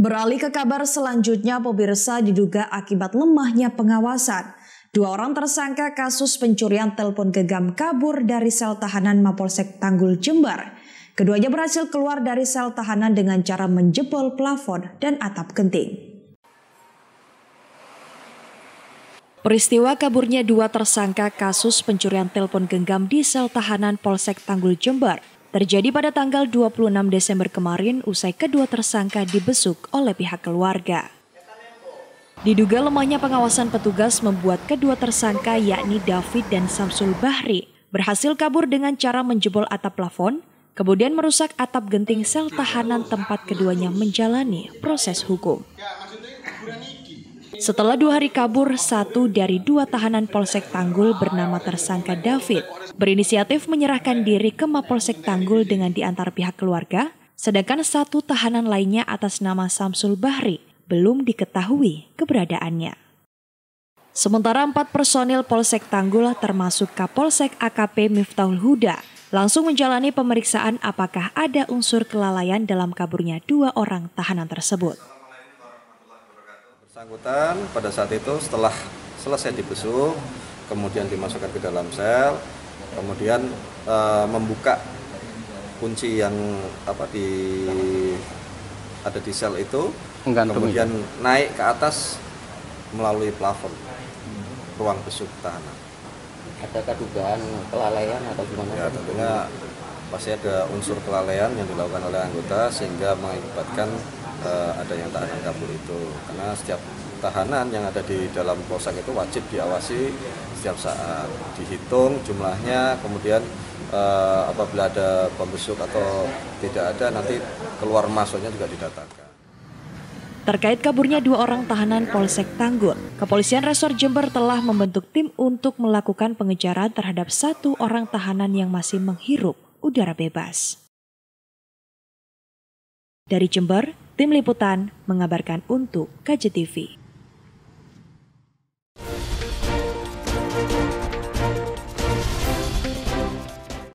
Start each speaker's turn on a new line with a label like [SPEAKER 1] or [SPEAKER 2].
[SPEAKER 1] Beralih ke kabar selanjutnya, pemirsa diduga akibat lemahnya pengawasan. Dua orang tersangka kasus pencurian telepon gegam kabur dari sel tahanan Mapolsek Tanggul Jember. Keduanya berhasil keluar dari sel tahanan dengan cara menjebol plafon dan atap genting. Peristiwa kaburnya dua tersangka kasus pencurian telepon genggam di sel tahanan Polsek Tanggul Jember terjadi pada tanggal 26 Desember kemarin usai kedua tersangka dibesuk oleh pihak keluarga. Diduga lemahnya pengawasan petugas membuat kedua tersangka yakni David dan Samsul Bahri berhasil kabur dengan cara menjebol atap plafon, kemudian merusak atap genting sel tahanan tempat keduanya menjalani proses hukum. Ya, setelah dua hari kabur, satu dari dua tahanan Polsek Tanggul bernama tersangka David berinisiatif menyerahkan diri ke Mapolsek Tanggul dengan diantar pihak keluarga, sedangkan satu tahanan lainnya atas nama Samsul Bahri belum diketahui keberadaannya. Sementara empat personil Polsek Tanggul termasuk Kapolsek AKP Miftahul Huda langsung menjalani pemeriksaan apakah ada unsur kelalaian dalam kaburnya dua orang tahanan tersebut
[SPEAKER 2] bersangkutan pada saat itu setelah selesai dibesuk, kemudian dimasukkan ke dalam sel, kemudian e, membuka kunci yang apa di ada di sel itu, Menggantung kemudian naik ke atas melalui plafon ruang besuk tahanan. Adakah dugaan kelalaian atau gimana? Ya, tentunya pasti ada unsur kelalaian yang dilakukan oleh anggota sehingga mengakibatkan uh, yang tahanan kabur itu karena setiap tahanan yang ada di dalam polsek itu wajib diawasi setiap saat dihitung jumlahnya kemudian uh, apabila ada pembesuk atau tidak ada nanti keluar masuknya juga didatangkan
[SPEAKER 1] Terkait kaburnya dua orang tahanan Polsek Tanggul Kepolisian Resor Jember telah membentuk tim untuk melakukan pengejaran terhadap satu orang tahanan yang masih menghirup udara bebas. Dari Jember, Tim Liputan mengabarkan untuk KJTV.